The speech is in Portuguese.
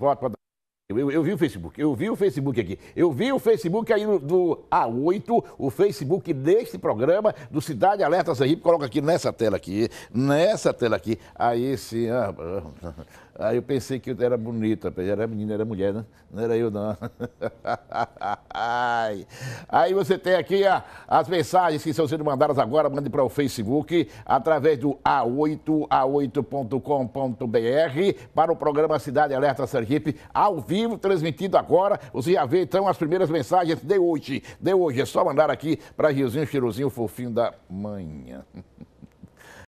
Voto para eu, eu, eu, vi o Facebook, eu vi o Facebook aqui. Eu vi o Facebook aí do A8, o Facebook deste programa do Cidade Alerta Sergipe. Coloca aqui nessa tela aqui, nessa tela aqui. Aí sim. Ah, Aí eu pensei que era bonita, era menina, era mulher, né? Não era eu, não. Aí você tem aqui a, as mensagens que estão sendo mandadas agora, mande para o Facebook, através do a8a8.com.br, para o programa Cidade Alerta Sergipe, ao vivo, transmitido agora. Você já vê, então, as primeiras mensagens de hoje. De hoje, é só mandar aqui para Riozinho, Cheirozinho, Fofinho da Manhã.